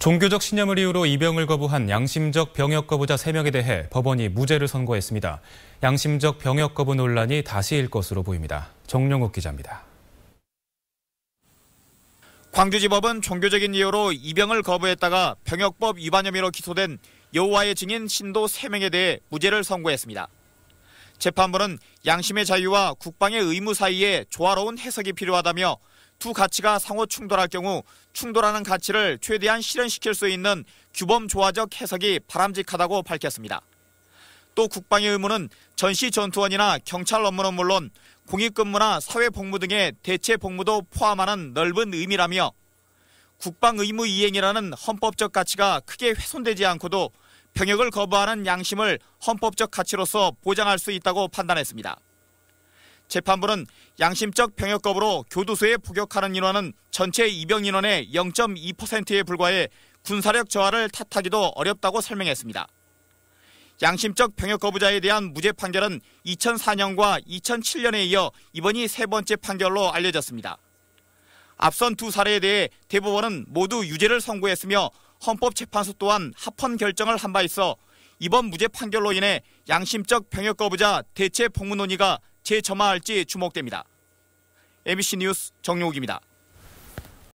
종교적 신념을 이유로 입영을 거부한 양심적 병역 거부자 3명에 대해 법원이 무죄를 선고했습니다. 양심적 병역 거부 논란이 다시일 것으로 보입니다. 정영욱 기자입니다. 광주지법은 종교적인 이유로 입영을 거부했다가 병역법 위반 혐의로 기소된 여호와의 증인 신도 3명에 대해 무죄를 선고했습니다. 재판부는 양심의 자유와 국방의 의무 사이에 조화로운 해석이 필요하다며 두 가치가 상호 충돌할 경우 충돌하는 가치를 최대한 실현시킬 수 있는 규범 조화적 해석이 바람직하다고 밝혔습니다. 또 국방의 의무는 전시 전투원이나 경찰 업무는 물론 공익근무나 사회복무 등의 대체 복무도 포함하는 넓은 의미라며 국방 의무 이행이라는 헌법적 가치가 크게 훼손되지 않고도 병역을 거부하는 양심을 헌법적 가치로서 보장할 수 있다고 판단했습니다. 재판부는 양심적 병역거부로 교도소에 복역하는 인원은 전체 입영 인원의 0.2%에 불과해 군사력 저하를 탓하기도 어렵다고 설명했습니다. 양심적 병역 거부자에 대한 무죄 판결은 2004년과 2007년에 이어 이번이 세 번째 판결로 알려졌습니다. 앞선 두 사례에 대해 대법원은 모두 유죄를 선고했으며 헌법재판소 또한 합헌 결정을 한 바 있어 이번 무죄 판결로 인해 양심적 병역 거부자 대체 복무 논의가 재점화할지 주목됩니다. MBC 뉴스 정용욱입니다.